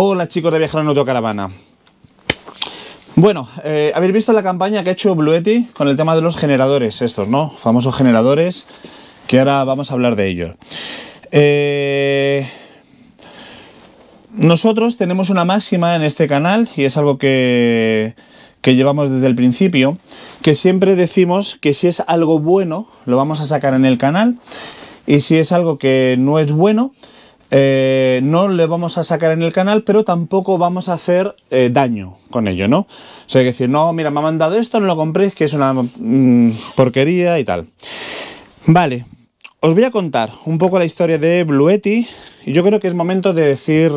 Hola chicos de Viajar en Autocaravana. Bueno, eh, habéis visto la campaña que ha hecho Bluetti con el tema de los generadores, estos, ¿no? Famosos generadores, que ahora vamos a hablar de ellos. Eh, nosotros tenemos una máxima en este canal y es algo que, que llevamos desde el principio, que siempre decimos que si es algo bueno, lo vamos a sacar en el canal y si es algo que no es bueno, eh, no le vamos a sacar en el canal, pero tampoco vamos a hacer eh, daño con ello, ¿no? O sea, hay que decir, no, mira, me ha mandado esto, no lo compréis, que es una mm, porquería y tal. Vale, os voy a contar un poco la historia de Bluetti y yo creo que es momento de decir,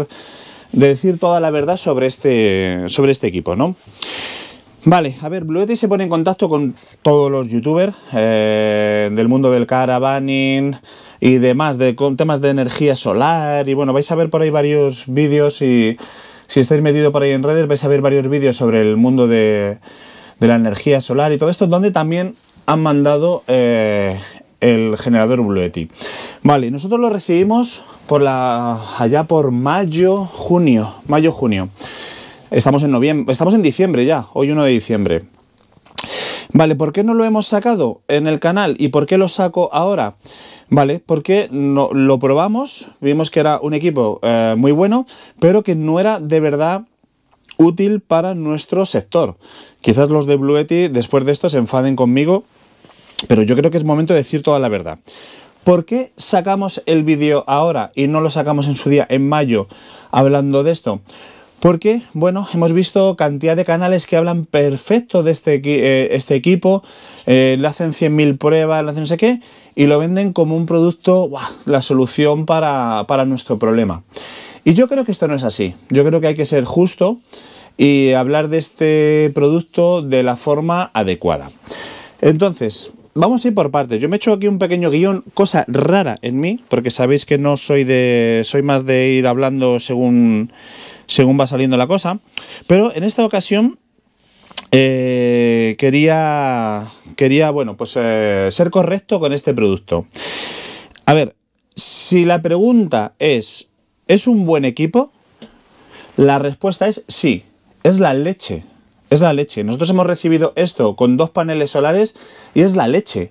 de decir toda la verdad sobre este, sobre este equipo, ¿no? Vale, a ver, Blue se pone en contacto con todos los youtubers eh, del mundo del caravaning y demás, de con temas de energía solar. Y bueno, vais a ver por ahí varios vídeos y si estáis metido por ahí en redes vais a ver varios vídeos sobre el mundo de, la energía solar y todo esto, donde también han mandado eh, el generador Blue Vale, nosotros lo recibimos por la, allá por mayo, junio, mayo, junio. Estamos en noviembre, estamos en diciembre ya, hoy 1 de diciembre. Vale, ¿por qué no lo hemos sacado en el canal y por qué lo saco ahora? Vale, porque no, lo probamos, vimos que era un equipo eh, muy bueno, pero que no era de verdad útil para nuestro sector. Quizás los de Blue después de esto se enfaden conmigo, pero yo creo que es momento de decir toda la verdad. ¿Por qué sacamos el vídeo ahora y no lo sacamos en su día, en mayo, hablando de esto? Porque, bueno, hemos visto cantidad de canales que hablan perfecto de este, eh, este equipo, eh, le hacen 100.000 pruebas, le hacen no sé qué, y lo venden como un producto, la solución para, nuestro problema. Y yo creo que esto no es así. Yo creo que hay que ser justo y hablar de este producto de la forma adecuada. Entonces, vamos a ir por partes. Yo me he hecho aquí un pequeño guión, cosa rara en mí, porque sabéis que no soy de. soy más de ir hablando según según va saliendo la cosa. Pero en esta ocasión eh, quería, quería, bueno, pues eh, ser correcto con este producto. A ver, si la pregunta es, ¿es un buen equipo? La respuesta es sí, es la leche. Es la leche. Nosotros hemos recibido esto con dos paneles solares y es la leche.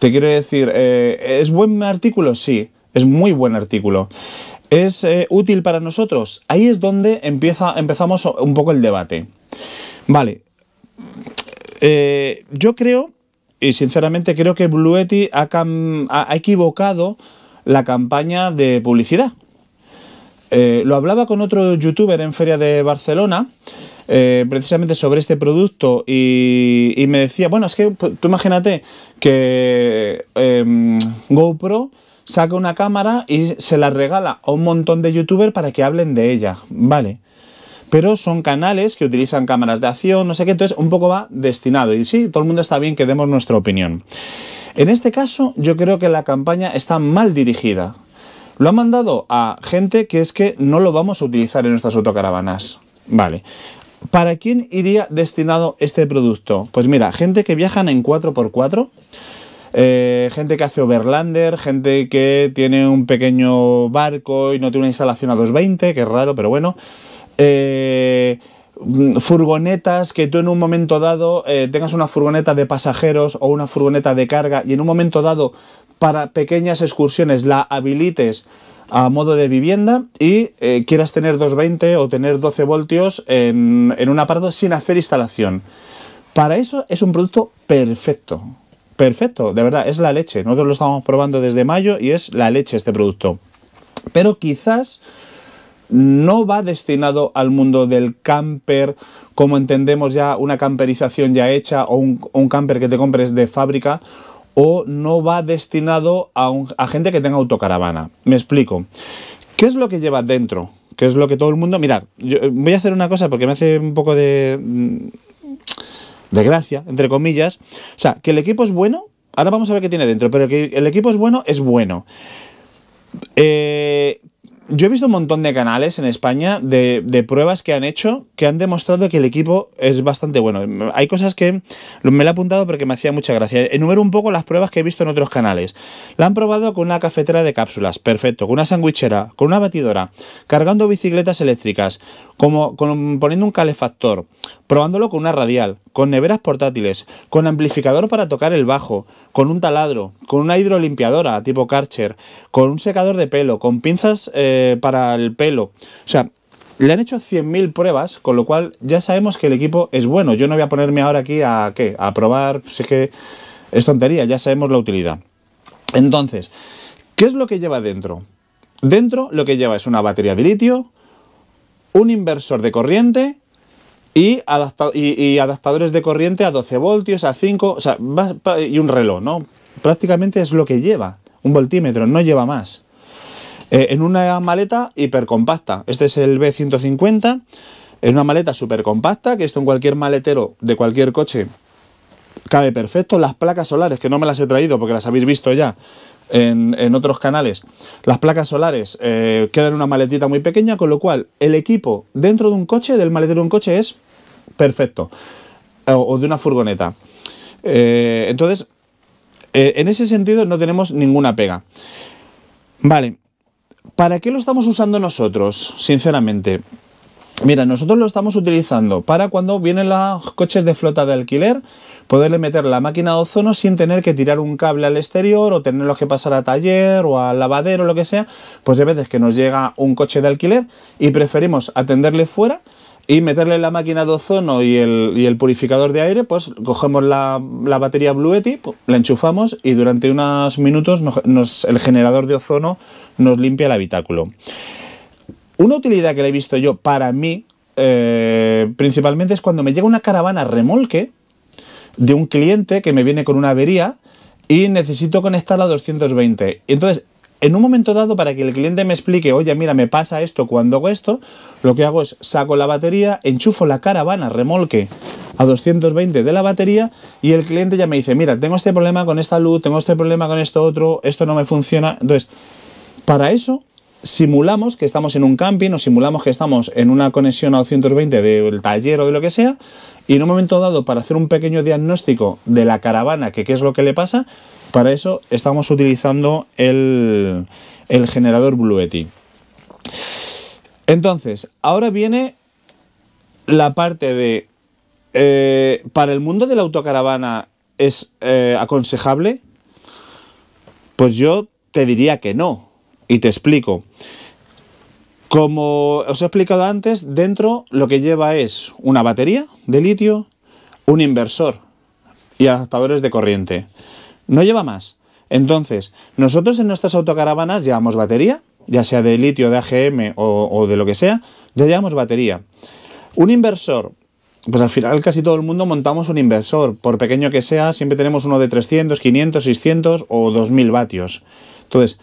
Te quiero decir, eh, ¿es buen artículo? Sí, es muy buen artículo. ¿Es eh, útil para nosotros? Ahí es donde empieza, empezamos un poco el debate. Vale, eh, yo creo, y sinceramente creo que Bluetti ha, ha equivocado la campaña de publicidad. Eh, lo hablaba con otro youtuber en Feria de Barcelona, precisamente sobre este producto, y, me decía, bueno, es que pues, tú imagínate que em, GoPro saca una cámara y se la regala a un montón de youtubers para que hablen de ella, ¿vale? Pero son canales que utilizan cámaras de acción, no sé qué, entonces un poco va destinado. Y sí, todo el mundo está bien que demos nuestra opinión. En este caso, yo creo que la campaña está mal dirigida. Lo ha mandado a gente que es que no lo vamos a utilizar en nuestras autocaravanas. Vale. ¿Para quién iría destinado este producto? Pues mira, gente que viajan en 4x4, eh, gente que hace overlander, gente que tiene un pequeño barco y no tiene una instalación a 220, que es raro, pero bueno. Eh, furgonetas que tú en un momento dado eh, tengas una furgoneta de pasajeros o una furgoneta de carga y en un momento dado para pequeñas excursiones la habilites a modo de vivienda y quieras tener 220 o tener 12 voltios en, en un aparato sin hacer instalación. Para eso es un producto perfecto perfecto, de verdad, es la leche. Nosotros lo estamos probando desde mayo y es la leche este producto. Pero quizás no va destinado al mundo del camper, como entendemos ya una camperización ya hecha o un, camper que te compres de fábrica, o no va destinado a, a gente que tenga autocaravana. Me explico. ¿Qué es lo que lleva dentro? ¿Qué es lo que todo el mundo... Mira, yo eh, voy a hacer una cosa porque me hace un poco de de gracia, entre comillas. O sea, que el equipo es bueno, ahora vamos a ver qué tiene dentro, pero que el equipo es bueno, es bueno. Eh, yo he visto un montón de canales en España de, pruebas que han hecho que han demostrado que el equipo es bastante bueno. Hay cosas que me lo he apuntado porque me hacía mucha gracia. Enumero un poco las pruebas que he visto en otros canales. La han probado con una cafetera de cápsulas, perfecto, con una sandwichera, con una batidora, cargando bicicletas eléctricas, como con, poniendo un calefactor, probándolo con una radial, con neveras portátiles, con amplificador para tocar el bajo, con un taladro, con una hidrolimpiadora tipo Karcher, con un secador de pelo, con pinzas eh, para el pelo. O sea, le han hecho 100.000 pruebas, con lo cual ya sabemos que el equipo es bueno. Yo no voy a ponerme ahora aquí a qué, a probar, sé que es tontería, ya sabemos la utilidad. Entonces, ¿qué es lo que lleva dentro? Dentro lo que lleva es una batería de litio, un inversor de corriente y, adaptadores de corriente a 12 voltios, a 5, y un reloj, ¿no? Prácticamente es lo que lleva, un voltímetro, no lleva más. Eh, en una maleta hipercompacta, este es el B150, en una maleta compacta que esto en cualquier maletero de cualquier coche cabe perfecto. Las placas solares, que no me las he traído porque las habéis visto ya, en, otros canales, las placas solares eh, quedan en una maletita muy pequeña, con lo cual el equipo dentro de un coche, del maletero de un coche, es perfecto. O, de una furgoneta. Eh, entonces, eh, en ese sentido no tenemos ninguna pega. Vale, ¿para qué lo estamos usando nosotros? Sinceramente, Mira, nosotros lo estamos utilizando para cuando vienen los coches de flota de alquiler, poderle meter la máquina de ozono sin tener que tirar un cable al exterior o tenerlos que pasar a taller o al lavadero o lo que sea. Pues de veces que nos llega un coche de alquiler y preferimos atenderle fuera y meterle la máquina de ozono y el, purificador de aire, pues cogemos la, batería Bluetti, la enchufamos y durante unos minutos el generador de ozono nos limpia el habitáculo. Una utilidad que le he visto yo para mí, eh, principalmente, es cuando me llega una caravana remolque de un cliente que me viene con una avería y necesito conectarla a 220. Entonces, en un momento dado, para que el cliente me explique, oye, mira, me pasa esto cuando hago esto, lo que hago es saco la batería, enchufo la caravana remolque a 220 de la batería y el cliente ya me dice, mira, tengo este problema con esta luz, tengo este problema con esto otro, esto no me funciona. Entonces, para eso simulamos que estamos en un camping o simulamos que estamos en una conexión a 220 del taller o de lo que sea y en un momento dado para hacer un pequeño diagnóstico de la caravana, que qué es lo que le pasa, para eso estamos utilizando el, el generador Bluetti. Entonces, ahora viene la parte de, eh, para el mundo de la autocaravana es eh, aconsejable, pues yo te diría que no y te explico. Como os he explicado antes, dentro lo que lleva es una batería de litio, un inversor y adaptadores de corriente. No lleva más. Entonces, nosotros en nuestras autocaravanas llevamos batería, ya sea de litio, de AGM o, de lo que sea, ya llevamos batería. Un inversor, pues al final casi todo el mundo montamos un inversor, por pequeño que sea, siempre tenemos uno de 300, 500, 600 o 2000 vatios. Entonces,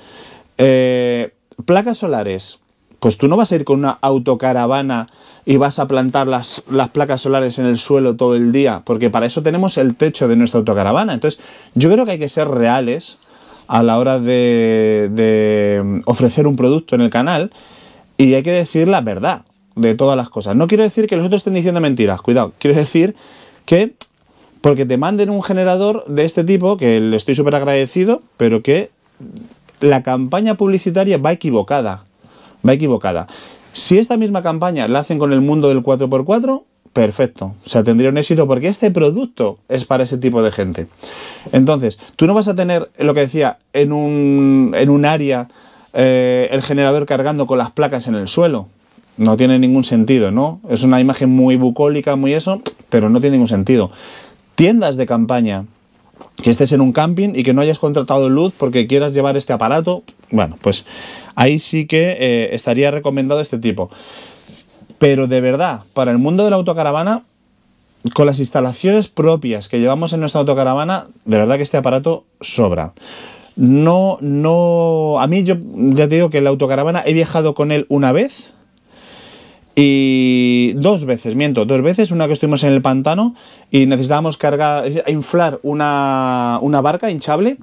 eh, placas solares. Pues tú no vas a ir con una autocaravana y vas a plantar las, las, placas solares en el suelo todo el día, porque para eso tenemos el techo de nuestra autocaravana. Entonces, yo creo que hay que ser reales a la hora de, de mm, ofrecer un producto en el canal y hay que decir la verdad de todas las cosas. No quiero decir que los otros estén diciendo mentiras, cuidado. Quiero decir que porque te manden un generador de este tipo, que le estoy súper agradecido, pero que la campaña publicitaria va equivocada. Va equivocada. Si esta misma campaña la hacen con el mundo del 4x4, perfecto. O sea, tendría un éxito porque este producto es para ese tipo de gente. Entonces, tú no vas a tener, lo que decía, en un, en un área eh, el generador cargando con las placas en el suelo. No tiene ningún sentido, ¿no? Es una imagen muy bucólica, muy eso, pero no tiene ningún sentido. Tiendas de campaña que estés en un camping y que no hayas contratado luz porque quieras llevar este aparato, bueno, pues ahí sí que eh, estaría recomendado este tipo. Pero de verdad, para el mundo de la autocaravana, con las instalaciones propias que llevamos en nuestra autocaravana, de verdad que este aparato sobra. No, no, a mí yo ya te digo que la autocaravana he viajado con él una vez, y dos veces, miento, dos veces, una que estuvimos en el pantano y necesitábamos cargar, eh, inflar una, barca hinchable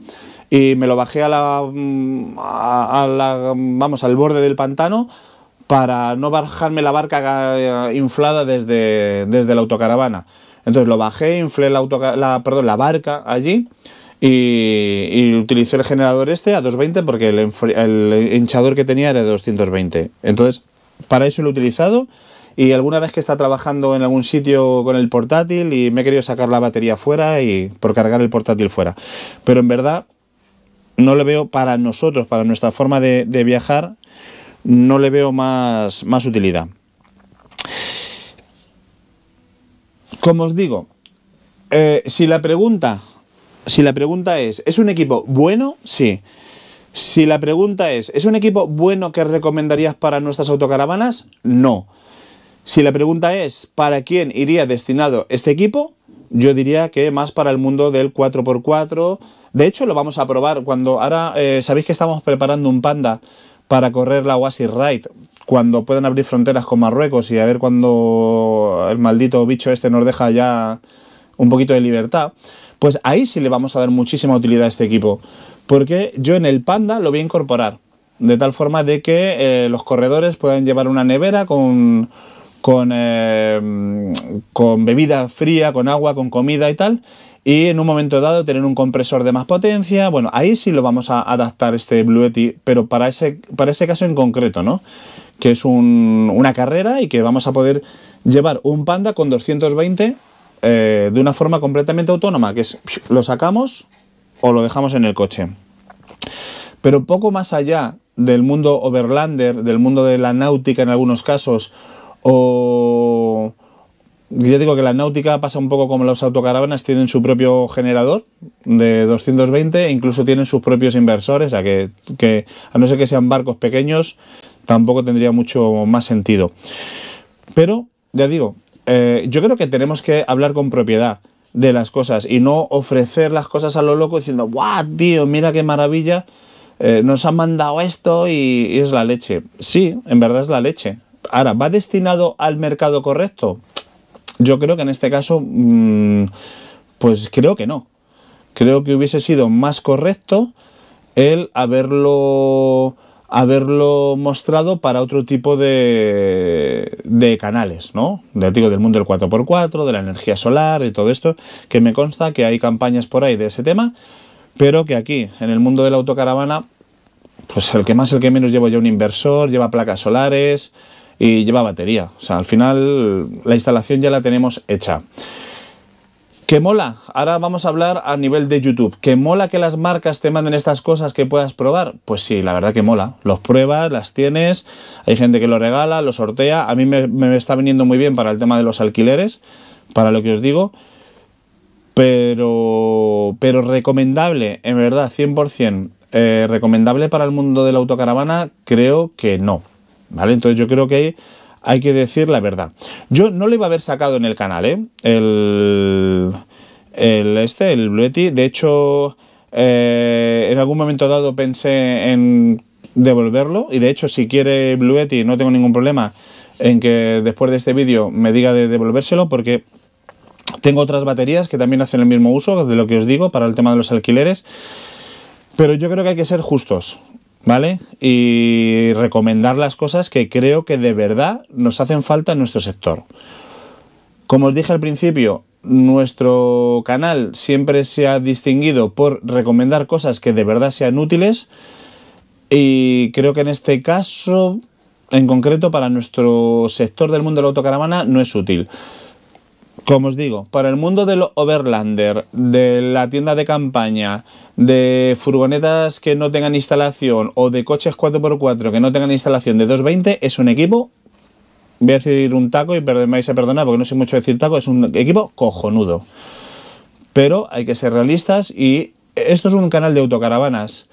y me lo bajé a la, mm, a, la, vamos, al borde del pantano para no bajarme la barca eh, inflada desde, desde la autocaravana. Entonces lo bajé, inflé la, perdón, la barca allí y, utilicé el generador este a 220 porque el, el hinchador que tenía era de 220. Entonces para eso lo he utilizado. Y alguna vez que está trabajando en algún sitio con el portátil y me he querido sacar la batería fuera y por cargar el portátil fuera. Pero en verdad no le veo para nosotros, para nuestra forma de, viajar, no le veo más, utilidad. Como os digo, eh, si la pregunta, si la pregunta es, ¿es un equipo bueno? Sí. Si la pregunta es, ¿es un equipo bueno que recomendarías para nuestras autocaravanas? No. Si la pregunta es, ¿para quién iría destinado este equipo? Yo diría que más para el mundo del 4x4. De hecho, lo vamos a probar cuando ahora, eh, sabéis que estamos preparando un panda para correr la Oasis Ride, cuando puedan abrir fronteras con Marruecos y a ver cuando el maldito bicho este nos deja ya un poquito de libertad. Pues ahí sí le vamos a dar muchísima utilidad a este equipo, porque yo en el Panda lo voy a incorporar, de tal forma de que eh, los corredores puedan llevar una nevera con... Eh, con, bebida fría, con agua, con comida y tal, y en un momento dado tener un compresor de más potencia. Bueno, ahí sí lo vamos a adaptar este Blue pero para ese, para ese caso en concreto, ¿no? Que es una carrera y que vamos a poder llevar un Panda con 220 eh, de una forma completamente autónoma, que es lo sacamos o lo dejamos en el coche. Pero poco más allá del mundo overlander, del mundo de la náutica en algunos casos, o ya digo que la náutica pasa un poco como las autocaravanas, tienen su propio generador de 220 e incluso tienen sus propios inversores, a que, que a no ser que sean barcos pequeños, tampoco tendría mucho más sentido. Pero, ya digo, eh, yo creo que tenemos que hablar con propiedad de las cosas y no ofrecer las cosas a los locos diciendo, ¡guau, tío! Mira qué maravilla, eh, nos han mandado esto y, es la leche. Sí, en verdad es la leche. Ahora, ¿va destinado al mercado correcto? Yo creo que en este caso, mm, pues creo que no. Creo que hubiese sido más correcto el haberlo haberlo mostrado para otro tipo de, de canales, ¿no? De, del mundo del 4x4, de la energía solar, de todo esto, que me consta que hay campañas por ahí de ese tema, pero que aquí, en el mundo de la autocaravana, pues el que más, el que menos lleva ya un inversor, lleva placas solares y lleva batería. O sea, al final la instalación ya la tenemos hecha. Que mola, ahora vamos a hablar a nivel de YouTube. Que mola que las marcas te manden estas cosas que puedas probar. Pues sí, la verdad que mola. Los pruebas, las tienes, hay gente que lo regala, lo sortea. A mí me, está viniendo muy bien para el tema de los alquileres, para lo que os digo. Pero, pero recomendable, en verdad, 100%. Eh, recomendable para el mundo de la autocaravana, creo que no. ¿Vale? Entonces yo creo que hay, hay que decir la verdad. Yo no le iba a haber sacado en el canal, ¿eh? El, el este, el Blue De hecho, eh, en algún momento dado pensé en devolverlo y de hecho si quiere Blue no tengo ningún problema en que después de este vídeo me diga de devolvérselo porque tengo otras baterías que también hacen el mismo uso de lo que os digo para el tema de los alquileres. Pero yo creo que hay que ser justos, ¿vale? Y recomendar las cosas que creo que de verdad nos hacen falta en nuestro sector. Como os dije al principio, nuestro canal siempre se ha distinguido por recomendar cosas que de verdad sean útiles y creo que en este caso, en concreto para nuestro sector del mundo de la autocaravana, no es útil. Como os digo, para el mundo del overlander, de la tienda de campaña, de furgonetas que no tengan instalación o de coches 4x4 que no tengan instalación de 220, es un equipo voy a decir un taco y me vais a perdonar porque no sé mucho decir taco, es un equipo cojonudo. Pero hay que ser realistas y esto es un canal de autocaravanas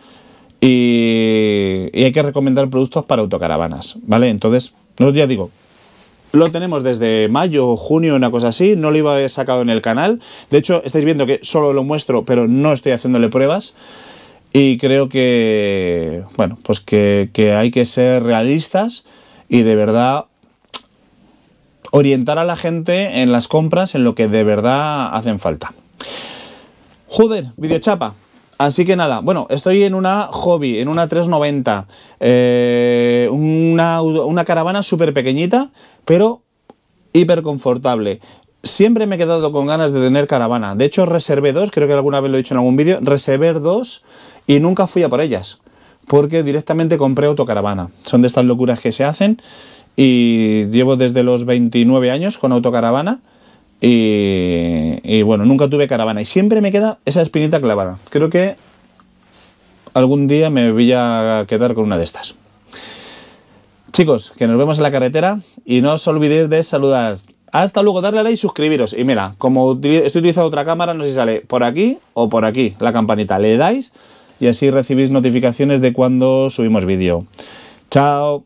y, hay que recomendar productos para autocaravanas, ¿vale? Entonces, ya digo, lo tenemos desde mayo o junio, una cosa así, no lo iba a haber sacado en el canal, de hecho estáis viendo que solo lo muestro, pero no estoy haciéndole pruebas. Y creo que, bueno, pues que hay que ser realistas y de verdad orientar a la gente en las compras en lo que de verdad hacen falta. Joder, videochapa. Así que nada, bueno, estoy en una hobby, en una 390, eh, una, caravana súper pequeñita, pero hiper confortable. Siempre me he quedado con ganas de tener caravana. De hecho, reservé dos, creo que alguna vez lo he dicho en algún vídeo, reservé dos y nunca fui a por ellas, porque directamente compré autocaravana. Son de estas locuras que se hacen y llevo desde los 29 años con autocaravana y, bueno, nunca tuve caravana y siempre me queda esa espinita clavada. Creo que algún día me voy a quedar con una de estas. Chicos, que nos vemos en la carretera y no os olvidéis de saludar. Hasta luego, darle a like y suscribiros. Y mira, como estoy utilizando otra cámara, no sé si sale por aquí o por aquí la campanita. Le dais y así recibís notificaciones de cuando subimos vídeo. Chao.